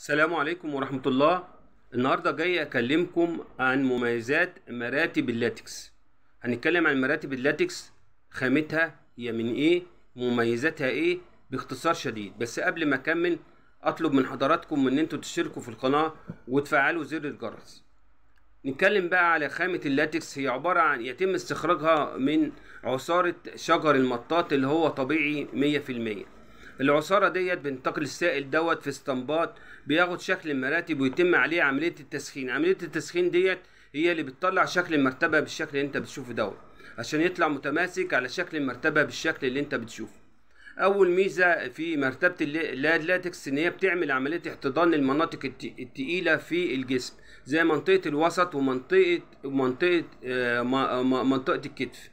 السلام عليكم ورحمة الله النهاردة جاي أكلمكم عن مميزات مراتب اللاتكس هنتكلم عن مراتب اللاتكس خامتها هي من إيه مميزاتها إيه باختصار شديد بس قبل ما أكمل أطلب من حضراتكم إن أنتوا تشتركوا في القناة وتفعلوا زر الجرس نتكلم بقى على خامة اللاتكس هي عبارة عن يتم استخراجها من عصارة شجر المطاط اللي هو طبيعي مية في المية العصاره ديت بنتقل السائل دوت في استنباط بياخد شكل المراتب ويتم عليه عمليه التسخين عمليه التسخين ديت هي اللي بتطلع شكل المرتبه بالشكل اللي انت بتشوفه دوت عشان يطلع متماسك على شكل المرتبه بالشكل اللي انت بتشوفه اول ميزه في مرتبه اللاتكس ان هي بتعمل عمليه احتضان للمناطق التقيله في الجسم زي منطقه الوسط ومنطقه منطقه آه، آه، منطقه الكتف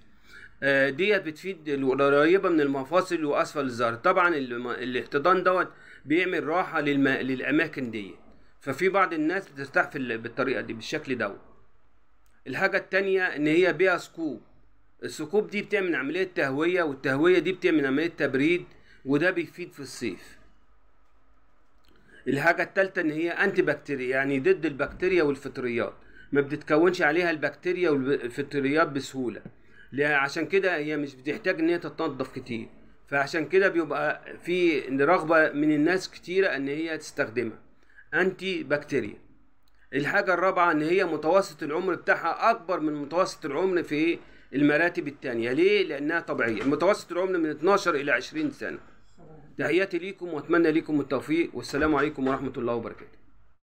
آه، ديت بتفيد القريبه من المفاصل واسفل الظهر طبعا الاحتضان دوت بيعمل راحه للم... للاماكن ديت ففي بعض الناس بترتاح بالطريقه دي بالشكل دوت الحاجه التانية ان هي بيها سكوب السكوب دي بتعمل عمليه تهويه والتهويه دي بتعمل عمليه تبريد وده بيفيد في الصيف الحاجه التالتة ان هي انتي بكتيريا يعني ضد البكتيريا والفطريات ما بتتكونش عليها البكتيريا والفطريات بسهوله عشان كده هي مش بتحتاج ان هي تتنضف كتير فعشان كده بيبقى في رغبه من الناس كتيره ان هي تستخدمها انتي بكتيريا الحاجه الرابعه ان هي متوسط العمر بتاعها اكبر من متوسط العمر في المراتب التانية ليه لانها طبيعيه متوسط العمر من 12 الى 20 سنه تحياتي ليكم واتمنى ليكم التوفيق والسلام عليكم ورحمه الله وبركاته